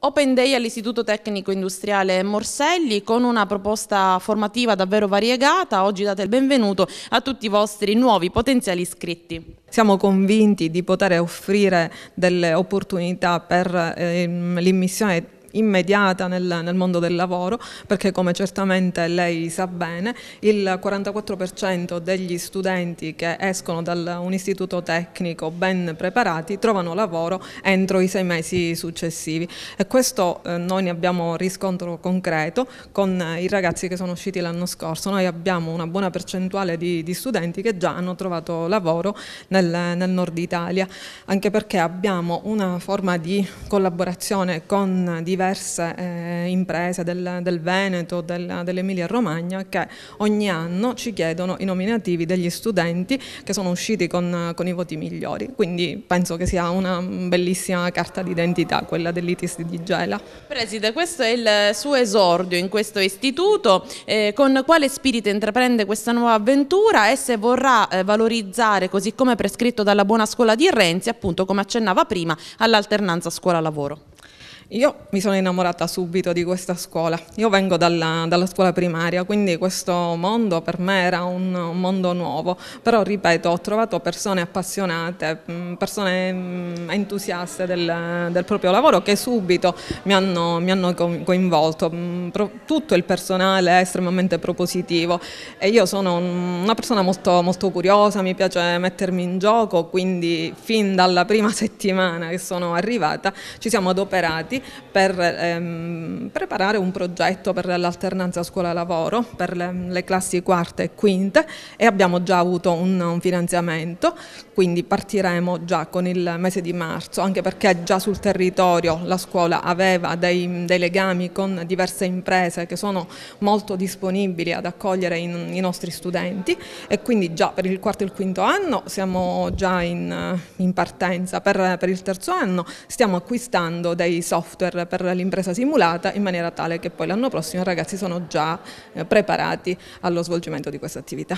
Open Day all'Istituto Tecnico Industriale Morselli con una proposta formativa davvero variegata. Oggi date il benvenuto a tutti i vostri nuovi potenziali iscritti. Siamo convinti di poter offrire delle opportunità per ehm, l'immissione immediata nel, nel, mondo del lavoro, perché come certamente lei sa bene, il 44% degli studenti che escono da un istituto tecnico ben preparati trovano lavoro entro i sei mesi successivi e questo eh, noi ne abbiamo riscontro concreto con eh, i ragazzi che sono usciti l'anno scorso, noi abbiamo una buona percentuale di, di studenti che già hanno trovato lavoro nel, nel nord Italia, anche perché abbiamo una forma di collaborazione con diversi diverse eh, imprese del, del Veneto, del, dell'Emilia Romagna che ogni anno ci chiedono i nominativi degli studenti che sono usciti con, con i voti migliori, quindi penso che sia una bellissima carta d'identità quella dell'ITIS di Gela. Preside, questo è il suo esordio in questo istituto, eh, con quale spirito intraprende questa nuova avventura e se vorrà eh, valorizzare così come prescritto dalla buona scuola di Renzi, appunto come accennava prima, all'alternanza scuola-lavoro? Io mi sono innamorata subito di questa scuola, io vengo dalla, dalla scuola primaria, quindi questo mondo per me era un, mondo nuovo, però ripeto ho trovato persone appassionate, mm, persone mm, entusiaste del, del proprio lavoro che subito mi hanno, mi hanno, coinvolto, mm, tutto il personale è estremamente propositivo e io sono una persona molto, molto curiosa, mi piace mettermi in gioco, quindi fin dalla prima settimana che sono arrivata ci siamo adoperati colleghi per ehm, preparare un progetto per l'alternanza scuola-lavoro per le, le, classi quarte e quinte e abbiamo già avuto un, un finanziamento, quindi partiremo già con il mese di marzo, anche perché già sul territorio la scuola aveva dei, dei legami con diverse imprese che sono molto disponibili ad accogliere in, i nostri studenti e quindi già per il quarto e il quinto anno siamo già in, in partenza, per, per il terzo anno stiamo acquistando dei software software per l'impresa simulata in maniera tale che poi l'anno prossimo i ragazzi sono già eh, preparati allo svolgimento di questa attività.